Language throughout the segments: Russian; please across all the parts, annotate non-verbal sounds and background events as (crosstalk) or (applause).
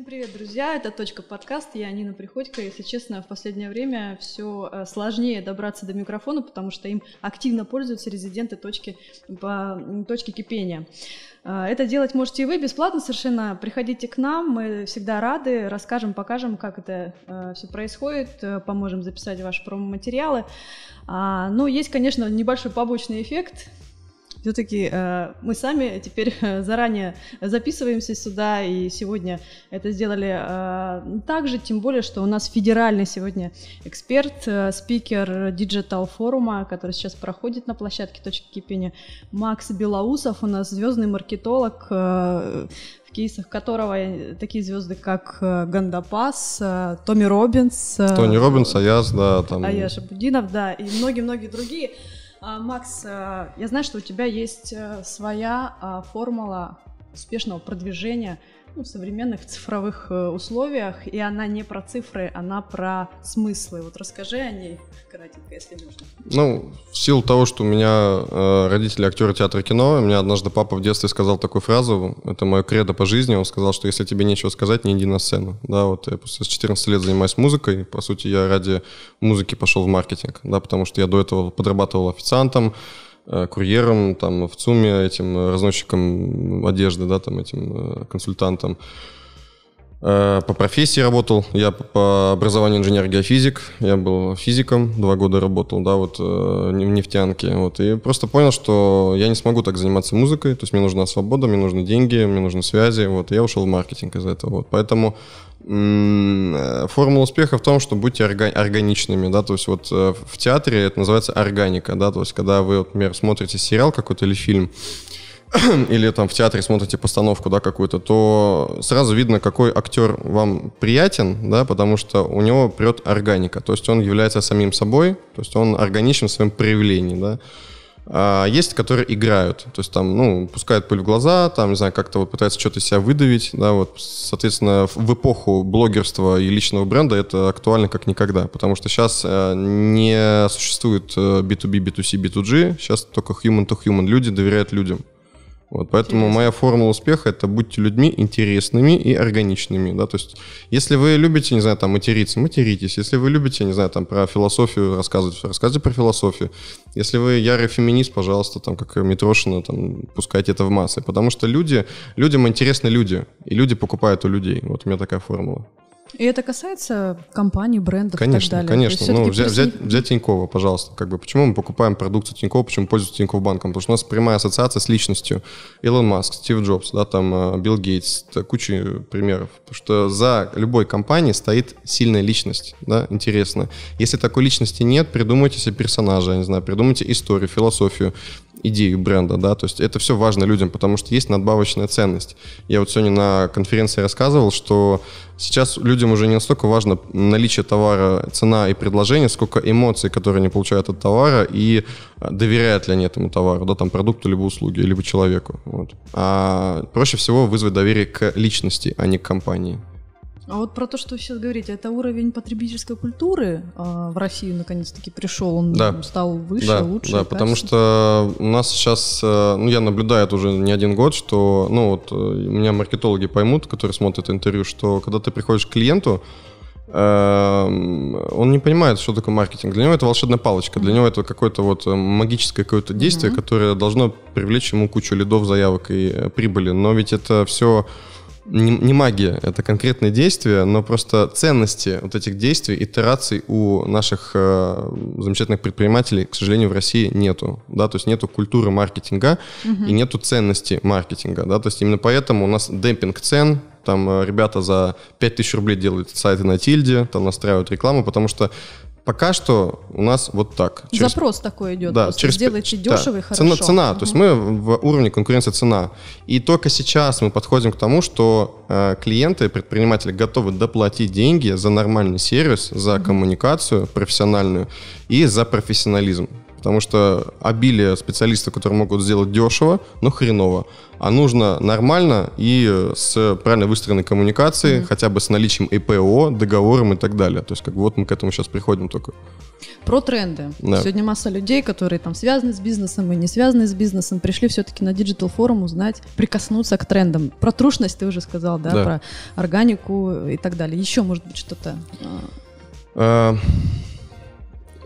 Всем привет, друзья! Это «Точка подкаст», я Нина Приходько. Если честно, в последнее время все э, сложнее добраться до микрофона, потому что им активно пользуются резиденты точки, по, точки кипения. Э, это делать можете и вы бесплатно совершенно. Приходите к нам, мы всегда рады, расскажем, покажем, как это э, все происходит, поможем записать ваши промо-материалы. А, ну, есть, конечно, небольшой побочный эффект – все-таки ну, э, мы сами теперь э, заранее записываемся сюда, и сегодня это сделали э, также, тем более, что у нас федеральный сегодня эксперт, спикер Диджитал форума, который сейчас проходит на площадке «Точки кипения», Макс Белоусов, у нас звездный маркетолог, в кейсах которого такие звезды, как Гандапас, Томми Робинс. Тони Робинс, Аяз, да. Там... Аяш Абудинов, да, и многие-многие другие. А, Макс, э, я знаю, что у тебя есть э, своя а, формула успешного продвижения ну, современных цифровых э, условиях, и она не про цифры, она про смыслы. Вот расскажи о ней кратенько, если можно. Ну, в силу того, что у меня э, родители актеры театра кино, у меня однажды папа в детстве сказал такую фразу, это мое кредо по жизни, он сказал, что если тебе нечего сказать, не иди на сцену. Да, вот я после с 14 лет занимаюсь музыкой, по сути, я ради музыки пошел в маркетинг, да, потому что я до этого подрабатывал официантом, Э, курьером, там, в ЦУМе, этим э, разносчиком одежды, да, там, этим э, консультантом. Э, по профессии работал. Я по образованию инженер-геофизик. Я был физиком, два года работал, да, вот э, в нефтянке. Вот. И просто понял, что я не смогу так заниматься музыкой. То есть мне нужна свобода, мне нужны деньги, мне нужны связи. Вот. И я ушел в маркетинг из за этого. Вот. Поэтому э, формула успеха в том, что будьте орга- органичными, да, то есть вот в театре это называется органика, да, то есть когда вы, например, смотрите сериал какой-то или фильм, (clears throat) или там в театре смотрите постановку, да, какую-то, то сразу видно, какой актер вам приятен, да, потому что у него прет органика, то есть он является самим собой, то есть он органичен в своем проявлении, да. А есть, которые играют, то есть там, ну, пускают пыль в глаза, там, не знаю, как-то вот пытаются что-то из себя выдавить, да, вот, соответственно, в эпоху блогерства и личного бренда это актуально как никогда, потому что сейчас э, не существует э, B2B, B2C, B2G, сейчас только human-to-human, люди доверяют людям. Вот, поэтому моя формула успеха это будьте людьми интересными и органичными, да, то есть если вы любите, не знаю, там материться, материтесь, если вы любите, не знаю, там про философию рассказывать, рассказывайте про философию, если вы ярый феминист, пожалуйста, там как Митрошина, там пускайте это в массы, потому что люди, людям интересны люди, и люди покупают у людей, вот у меня такая формула. И это касается компаний, брендов конечно, и так далее. Конечно, конечно. Ну, взять, взять, взять Тинькова, пожалуйста. Как бы, почему мы покупаем продукцию Тинькова, почему пользуемся Тинькофф банком? Потому что у нас прямая ассоциация с личностью. Илон Маск, Стив Джобс, да, там, э, Билл Гейтс, куча примеров. Потому что за любой компанией стоит сильная личность, да, интересно. Если такой личности нет, придумайте себе персонажа, я не знаю, придумайте историю, философию идею бренда, да, то есть это все важно людям, потому что есть надбавочная ценность. Я вот сегодня на конференции рассказывал, что сейчас людям уже не настолько важно наличие товара, цена и предложение, сколько эмоций, которые они получают от товара и а, доверяют ли они этому товару, да, там продукту, либо услуге, либо человеку. Вот. А проще всего вызвать доверие к личности, а не к компании. А вот про то, что вы сейчас говорите, это уровень потребительской культуры а, в Россию наконец-таки пришел, он да. стал выше, да, лучше. Да, потому что у нас сейчас, э, ну я наблюдаю это уже не один год, что, ну вот, э, меня маркетологи поймут, которые смотрят интервью, что когда ты приходишь к клиенту, эм, он не понимает, что такое маркетинг. Для него это волшебная палочка, для него это какое-то вот э, магическое какое-то действие, которое должно привлечь ему кучу лидов, заявок и прибыли. Но ведь это все не, не магия, это конкретные действия, но просто ценности вот этих действий, итераций у наших э, замечательных предпринимателей, к сожалению, в России нету, да, то есть нету культуры маркетинга угу. и нету ценности маркетинга, да, то есть именно поэтому у нас демпинг цен, там э, ребята за 5000 рублей делают сайты на тильде, там настраивают рекламу, потому что пока что у нас вот так. Через... Запрос такой идет. Да, через... Сделайте дешево да. и хорошо. Цена, цена. Угу. То есть мы в уровне конкуренции цена. И только сейчас мы подходим к тому, что э, клиенты, предприниматели готовы доплатить деньги за нормальный сервис, за угу. коммуникацию профессиональную и за профессионализм. Потому что обилие специалистов, которые могут сделать дешево, но ну, хреново. А нужно нормально и с правильно выстроенной коммуникацией, mm-hmm. хотя бы с наличием ЭПО, договором и так далее. То есть как бы вот мы к этому сейчас приходим только. Про тренды. Да. Сегодня масса людей, которые там связаны с бизнесом и не связаны с бизнесом, пришли все-таки на диджитал форум узнать, прикоснуться к трендам. Про трушность ты уже сказал, да, да. про органику и так далее. Еще, может быть, что-то... А. А,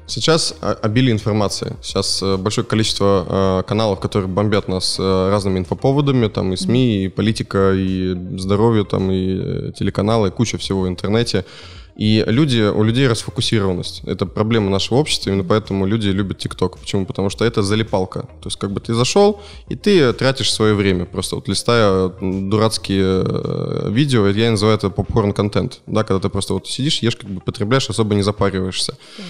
Сейчас а, обилие информации. Сейчас э, большое количество э, каналов, которые бомбят нас э, разными инфоповодами, там и СМИ, и политика, и здоровье, там и телеканалы, и куча всего в интернете. И люди, у людей расфокусированность. Это проблема нашего общества, именно поэтому люди любят ТикТок. Почему? Потому что это залипалка. То есть как бы ты зашел, и ты тратишь свое время, просто вот листая дурацкие видео, я называю это попкорн-контент, да, когда ты просто вот сидишь, ешь, как бы потребляешь, особо не запариваешься. Mm.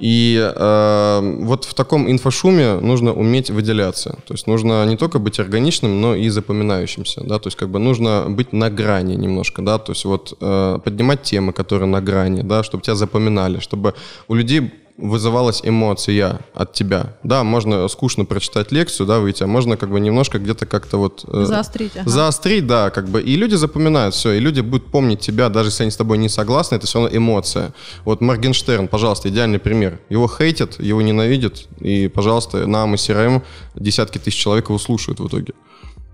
И э, вот в таком инфошуме нужно уметь выделяться. То есть нужно не только быть органичным, но и запоминающимся. Да? То есть как бы нужно быть на грани немножко. Да? То есть вот э, поднимать темы, которые на грани, да? чтобы тебя запоминали, чтобы у людей вызывалась эмоция от тебя. Да, можно скучно прочитать лекцию, да, выйти, а можно как бы немножко где-то как-то вот... Э, заострить. Ага. Заострить, да, как бы. И люди запоминают все, и люди будут помнить тебя, даже если они с тобой не согласны, это все равно эмоция. Вот Моргенштерн, пожалуйста, идеальный пример. Его хейтят, его ненавидят, и, пожалуйста, нам и CRM эм десятки тысяч человек его слушают в итоге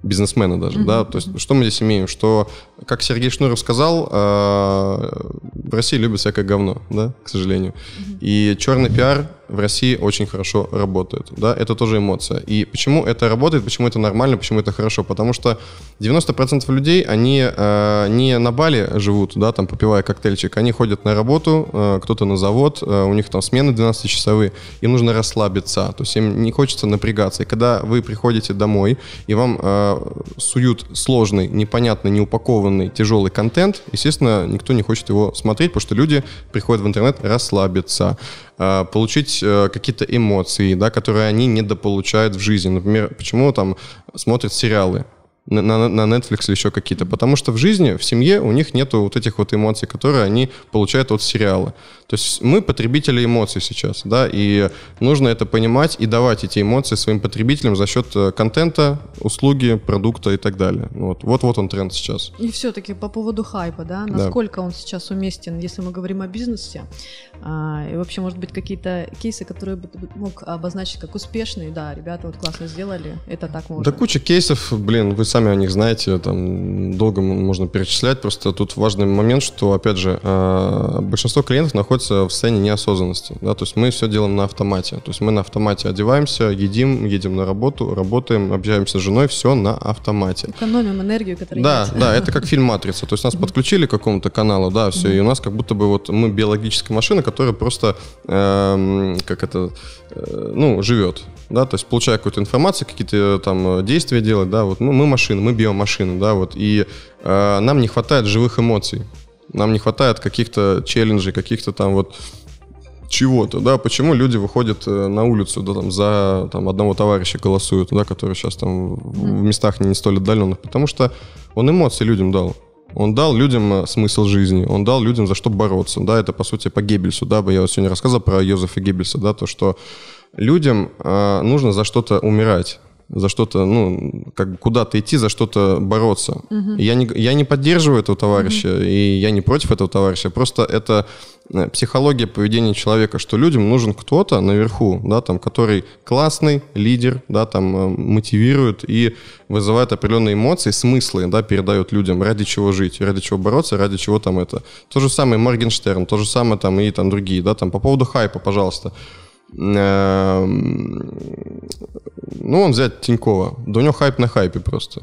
бизнесмена даже, mm-hmm. да, то есть что мы здесь имеем, что, как Сергей Шнуров сказал, э, в России любят всякое говно, да, к сожалению, mm-hmm. и черный пиар в России очень хорошо работают. Да? Это тоже эмоция. И почему это работает, почему это нормально, почему это хорошо? Потому что 90% людей, они э, не на Бали живут, да, там попивая коктейльчик, они ходят на работу, э, кто-то на завод, э, у них там смены 12-часовые, им нужно расслабиться, то есть им не хочется напрягаться. И когда вы приходите домой, и вам э, суют сложный, непонятный, неупакованный, тяжелый контент, естественно, никто не хочет его смотреть, потому что люди приходят в интернет расслабиться, э, получить получить э, какие-то эмоции, да, которые они недополучают в жизни. Например, почему там смотрят сериалы? на, Netflix или еще какие-то. Потому что в жизни, в семье у них нет вот этих вот эмоций, которые они получают от сериала. То есть мы потребители эмоций сейчас, да, и нужно это понимать и давать эти эмоции своим потребителям за счет э, контента, услуги, продукта и так далее. Вот, вот, вот он тренд сейчас. И все-таки по поводу хайпа, да, насколько да. он сейчас уместен, если мы говорим о бизнесе. А, и вообще, может быть, какие-то кейсы, которые бы ты мог обозначить как успешные, да, ребята вот классно сделали, это так можно. Да куча кейсов, блин, вы сами о них знаете, там долго можно перечислять, просто тут важный момент, что, опять же, а, большинство клиентов находится в состоянии неосознанности, да, то есть мы все делаем на автомате, то есть мы на автомате одеваемся, едим, едем на работу, работаем, общаемся с женой, все на автомате. Экономим энергию, которая Да, есть. да, это как фильм «Матрица», то есть нас подключили к какому-то каналу, да, все, и у нас как будто бы вот мы биологическая машина, которая который просто, э, как это, э, ну, живет, да, то есть получая какую-то информацию, какие-то э, там э, действия делать, да, вот, ну, мы машины, мы биомашины, да, вот, и э, нам не хватает живых эмоций, нам не хватает каких-то челленджей, каких-то там вот чего-то, да, почему люди выходят э, на улицу, да, там, за там, одного товарища голосуют, да, который сейчас там в местах не столь отдаленных, потому что он эмоции людям дал. Он дал людям э, смысл жизни, он дал людям за что бороться. Да, это, по сути, по Геббельсу, да, я сегодня рассказывал про Йозефа Геббельса, да, то, что людям э, нужно за что-то умирать за что-то, ну, как бы куда-то идти, за что-то бороться. Угу. Я, не, я не поддерживаю этого товарища, угу. и я не против этого товарища. Просто это э, психология поведения человека, что людям нужен кто-то наверху, да, там, который классный, лидер, да, там, э, мотивирует и вызывает определенные эмоции, смыслы, да, передает людям, ради чего жить, ради чего бороться, ради чего там это. То же самое Моргенштерн, то же самое там и там другие, да, там, по поводу хайпа, пожалуйста. Эм, ну, он взять Тинькова. Да у него хайп на хайпе просто.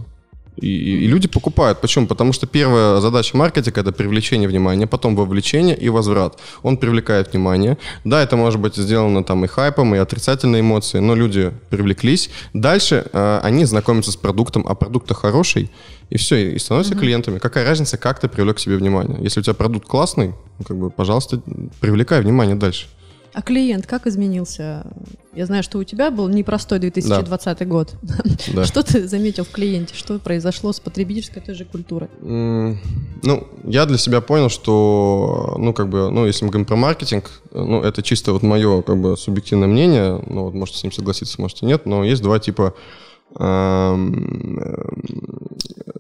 И, и, и люди покупают. Почему? Потому что первая задача маркетинга это привлечение внимания, потом вовлечение и возврат. Он привлекает внимание. Да, это может быть сделано там и хайпом, и отрицательные эмоции, но люди привлеклись. Дальше э, они знакомятся с продуктом, а продукт хороший, и все, и, становятся mm-hmm. клиентами. Какая разница, как ты привлек к себе внимание? Если у тебя продукт классный, ну, как бы, пожалуйста, привлекай внимание дальше. А клиент как изменился? Я знаю, что у тебя был непростой 2020 да. год. (laughs) Да. Что ты заметил в клиенте? Что произошло с потребительской той же культурой? ну, я для себя понял, что, ну, как бы, ну, если мы говорим про маркетинг, ну, это чисто вот мое, как бы, субъективное мнение, ну, вот, можете с ним согласиться, можете нет, но есть два типа Эм,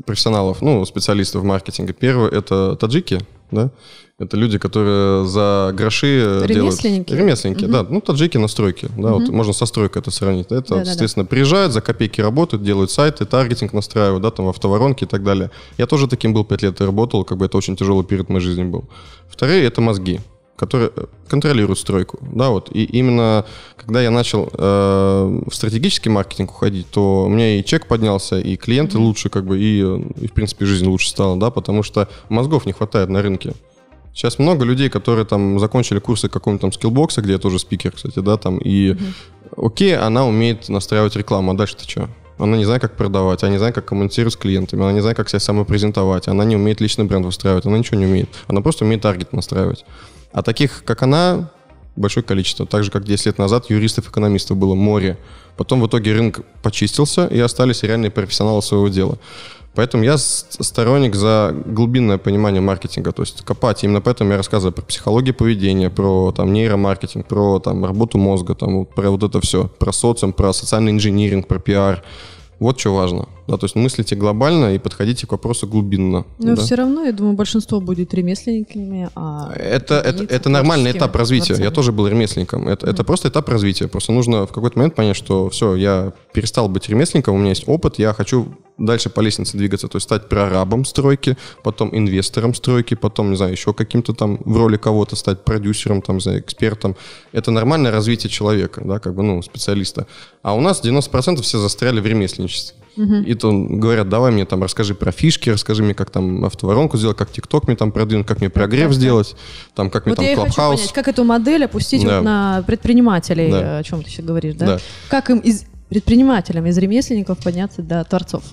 профессионалов, ну, специалистов маркетинга. Первое — это таджики, да, это люди, которые за гроши ремесленники. делают... Ремесленники. Угу. да. Ну, таджики на стройке, да, угу. вот можно со стройкой это сравнить. Это, да, соответственно, да, да. приезжают, за копейки работают, делают сайты, таргетинг настраивают, да, там, автоворонки и так далее. Я тоже таким был, пять лет и работал, как бы это очень тяжелый период моей жизни был. Вторые — это мозги которые э, контролируют стройку. Да, вот. И именно когда я начал э, в стратегический маркетинг уходить, то у меня и чек поднялся, и клиенты лучше, как бы, и, э, и, в принципе, жизнь лучше стала, да, потому что мозгов не хватает на рынке. Сейчас много людей, которые там закончили курсы какого-нибудь там скиллбокса, где я тоже спикер, кстати, да, там, и mm-hmm. окей, она умеет настраивать рекламу, а дальше-то что? Она не знает, как продавать, она не знает, как коммуницировать с клиентами, она не знает, как себя самопрезентовать, она не умеет личный бренд выстраивать, она ничего не умеет. Она просто умеет таргет настраивать. А таких, как она, большое количество. Так же, как 10 лет назад юристов-экономистов было море. Потом в итоге рынок почистился, и остались реальные профессионалы своего дела. Поэтому я сторонник за глубинное понимание маркетинга, то есть копать. Именно поэтому я рассказываю про психологию поведения, про там, нейромаркетинг, про там, работу мозга, там, про вот это все, про социум, про социальный инжиниринг, про пиар. PR вот что важно. Да, то есть мыслите глобально и подходите к вопросу глубинно. Но да. все равно, я думаю, большинство будет ремесленниками, а это это, это нормальный этап развития. Я тоже был ремесленником. Это, mm. это просто этап развития. Просто нужно в какой-то момент понять, что все, я перестал быть ремесленником, у меня есть опыт, я хочу дальше по лестнице двигаться, то есть стать прорабом стройки, потом инвестором стройки, потом, не знаю, еще каким-то там в роли кого-то стать продюсером, там, не знаю, экспертом. Это нормальное развитие человека, да, как бы, ну, специалиста. А у нас 90% все застряли в ремесленничестве. Uh-huh. И то говорят, давай мне там расскажи про фишки, расскажи мне, как там автоворонку сделать, как ТикТок мне там продвинуть, как мне прогрев да, сделать, там, как вот мне там клабхаус. понять, как эту модель опустить да. вот на предпринимателей, да. о чем ты сейчас говоришь, да? да? Как им из предпринимателям, из ремесленников подняться до творцов?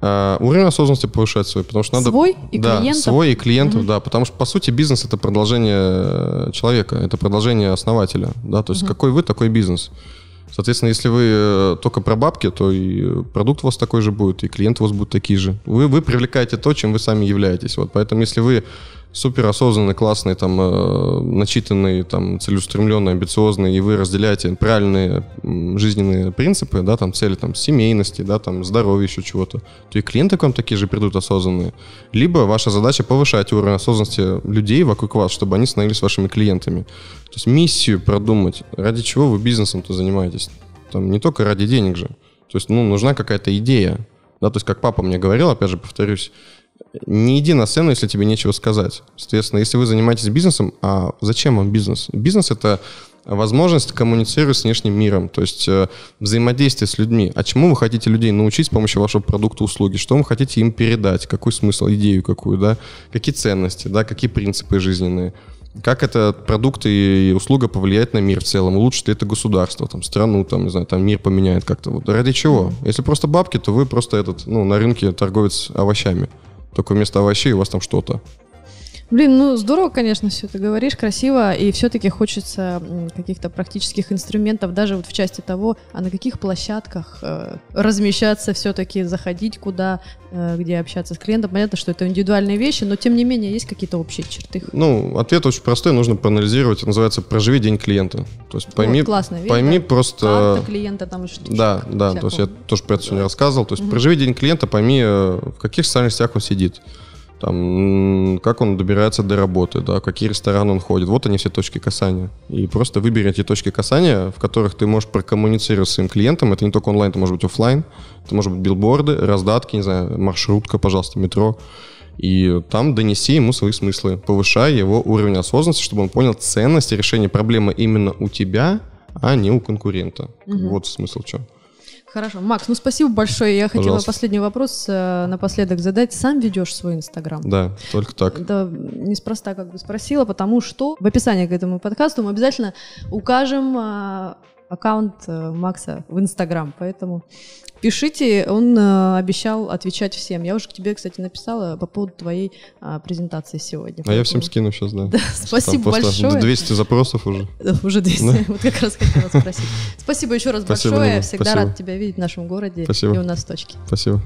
Uh, уровень осознанности повышать свой, потому что надо... Свой и да, клиентов? свой и клиентов, mm-hmm. да, потому что, по сути, бизнес — это продолжение э, человека, это продолжение основателя, да, то есть mm-hmm. какой вы, такой бизнес. Соответственно, если вы э, только про бабки, то и продукт у вас такой же будет, и клиенты у вас будут такие же. Вы, вы привлекаете то, чем вы сами являетесь. Вот. Поэтому если вы суперосознанный, классный, там, э, начитанный, там, целеустремленный, амбициозный, и вы разделяете правильные жизненные принципы, да, там, цели, там, семейности, да, там, здоровья, еще чего-то, то и клиенты к вам такие же придут осознанные. Либо ваша задача повышать уровень осознанности людей вокруг вас, чтобы они становились вашими клиентами. То есть миссию продумать, ради чего вы бизнесом-то занимаетесь. Там, не только ради денег же. То есть, ну, нужна какая-то идея, да, то есть, как папа мне говорил, опять же, повторюсь, не иди на сцену, если тебе нечего сказать. Соответственно, если вы занимаетесь бизнесом, а зачем вам бизнес? Бизнес — это возможность коммуницировать с внешним миром, то есть э, взаимодействие с людьми. А чему вы хотите людей научить с помощью вашего продукта, услуги? Что вы хотите им передать? Какой смысл, идею какую, да? Какие ценности, да? Какие принципы жизненные? Как этот продукт и услуга повлияет на мир в целом? Улучшит ли это государство, там, страну, там, не знаю, там мир поменяет как-то? Вот ради чего? Если просто бабки, то вы просто этот, ну, на рынке торговец овощами. Только вместо овощей у вас там что-то. Блин, ну здорово, конечно, все это говоришь, красиво, и все-таки хочется каких-то практических инструментов, даже вот в части того, а на каких площадках э, размещаться все-таки, заходить куда, э, где общаться с клиентом. Понятно, что это индивидуальные вещи, но тем не менее есть какие-то общие черты. Ну, ответ очень простой, нужно проанализировать, называется «проживи день клиента». То есть пойми, вот, классно, пойми да? просто... Карта клиента там еще Да, да, всякого. то есть я тоже про это сегодня рассказывал. То есть угу. проживи день клиента, пойми, э, в каких социальных сетях он сидит там, как он добирается до работы, да, какие рестораны он ходит. Вот они все точки касания. И просто выбери эти точки касания, в которых ты можешь прокоммуницировать с своим клиентом. Это не только онлайн, это может быть офлайн, это может быть билборды, раздатки, не знаю, маршрутка, пожалуйста, метро. И там донеси ему свои смыслы, повышая его уровень осознанности, чтобы он понял ценность решения проблемы именно у тебя, а не у конкурента. Угу. Вот смысл в чем. Хорошо. Макс, ну спасибо большое. Я Пожалуйста. хотела последний вопрос э, напоследок задать. Сам ведешь свой Инстаграм? Да, только так. Да, неспроста как бы спросила, потому что в описании к этому подкасту мы обязательно укажем э, аккаунт э, Макса в Инстаграм, поэтому пишите, он э, обещал отвечать всем. Я уже к тебе, кстати, написала по поводу твоей а, презентации сегодня. А я всем скину сейчас, да. (laughs) спасибо большое. 200 запросов уже. Уже 200, (laughs) вот как раз хотела спросить. (laughs) Спасибо еще раз большое, Нина, всегда спасибо. рад тебя видеть в нашем городе и у нас в точке. Спасибо.